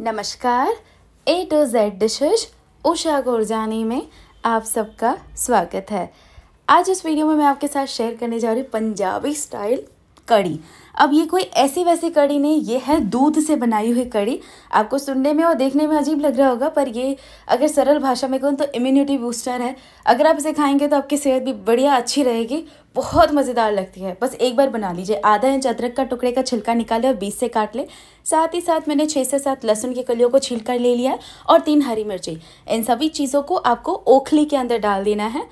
नमस्कार A to Z dishes Usha Gorjani में आप सबका स्वागत है आज इस वीडियो में मैं आपके साथ शेयर करने जा रही हूँ पंजाबी स्टाइल कड़ी अब ये कोई ऐसी वैसी कड़ी नहीं ये है दूध से बनाई हुई कड़ी आपको सुनने में और देखने में अजीब लग रहा होगा पर ये अगर सरल भाषा में कहूँ तो इम्यूनिटी बूस्टर है अगर आप इसे खाएंगे तो आपकी सेहत भी बढ़िया अच्छी रहेगी बहुत मज़ेदार लगती है बस एक बार बना लीजिए आधा इंच अदरक का टुकड़े का छिलका निकाले और बीस से काट ले साथ ही साथ मैंने छः से सात लहसुन की कलियों को छिलका ले लिया है और तीन हरी मिर्ची इन सभी चीज़ों को आपको ओखली के अंदर डाल देना है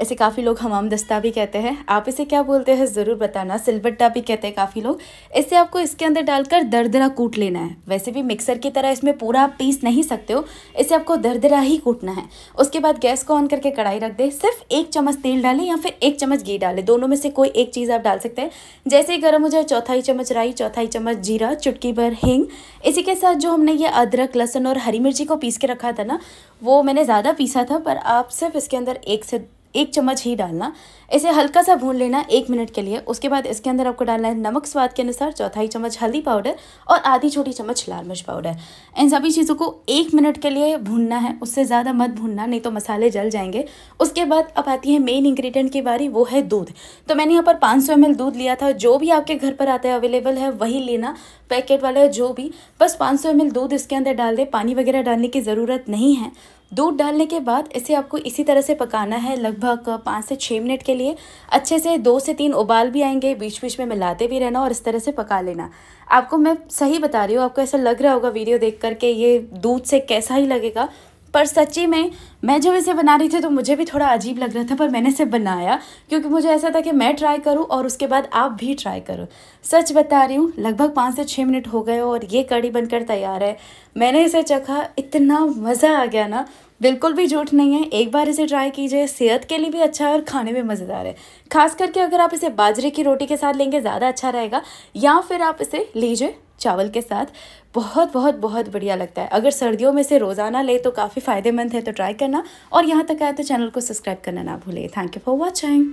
ऐसे काफ़ी लोग हमाम दस्ता भी कहते हैं आप इसे क्या बोलते हैं ज़रूर बताना सिलबट्टा भी कहते हैं काफ़ी लोग इसे आपको इसके अंदर डालकर दरदरा कूट लेना है वैसे भी मिक्सर की तरह इसमें पूरा आप पीस नहीं सकते हो इसे आपको दरदरा ही कूटना है उसके बाद गैस को ऑन करके कढ़ाई रख दें सिर्फ एक चम्मच तेल डालें या फिर एक चम्मच घी डालें दोनों में से कोई एक चीज़ आप डाल सकते हैं जैसे ही गर्म हो जाए चौथाई चम्मच राई चौथाई चम्मच जीरा चुटकी भर हिंग इसी के साथ जो हमने ये अदरक लहसुन और हरी मिर्ची को पीस के रखा था ना वो मैंने ज़्यादा पीसा था पर आप सिर्फ इसके अंदर एक से एक चम्मच ही डालना इसे हल्का सा भून लेना एक मिनट के लिए उसके बाद इसके अंदर आपको डालना है नमक स्वाद के अनुसार चौथाई चम्मच हल्दी पाउडर और आधी छोटी चम्मच लाल मिर्च पाउडर इन सभी चीज़ों को एक मिनट के लिए भूनना है उससे ज़्यादा मत भूनना नहीं तो मसाले जल जाएंगे उसके बाद अब आती है मेन इंग्रेडिएंट की बारी वो है दूध तो मैंने यहाँ पर पाँच सौ दूध लिया था जो भी आपके घर पर आता है अवेलेबल है वही लेना पैकेट वाला जो भी बस पाँच सौ दूध इसके अंदर डाल दे पानी वगैरह डालने की ज़रूरत नहीं है दूध डालने के बाद इसे आपको इसी तरह से पकाना है लगभग पाँच से छः मिनट के लिए अच्छे से दो से तीन उबाल भी आएंगे बीच बीच में मिलाते भी रहना और इस तरह से पका लेना आपको मैं सही बता रही हूँ आपको ऐसा लग रहा होगा वीडियो देख करके ये दूध से कैसा ही लगेगा पर सच्ची में मैं जब इसे बना रही थी तो मुझे भी थोड़ा अजीब लग रहा था पर मैंने इसे बनाया क्योंकि मुझे ऐसा था कि मैं ट्राई करूँ और उसके बाद आप भी ट्राई करो सच बता रही हूँ लगभग पाँच से छः मिनट हो गए और ये कड़ी बनकर तैयार है मैंने इसे चखा इतना मज़ा आ गया ना बिल्कुल भी झूठ नहीं है एक बार इसे ट्राई कीजिए सेहत के लिए भी अच्छा है और खाने में मज़ेदार है खास करके अगर आप इसे बाजरे की रोटी के साथ लेंगे ज़्यादा अच्छा रहेगा या फिर आप इसे लीजिए चावल के साथ बहुत बहुत बहुत बढ़िया लगता है अगर सर्दियों में से रोज़ाना ले तो काफ़ी फ़ायदेमंद है तो ट्राई करना और यहाँ तक आए तो चैनल को सब्सक्राइब करना ना भूलें थैंक यू फॉर वॉचिंग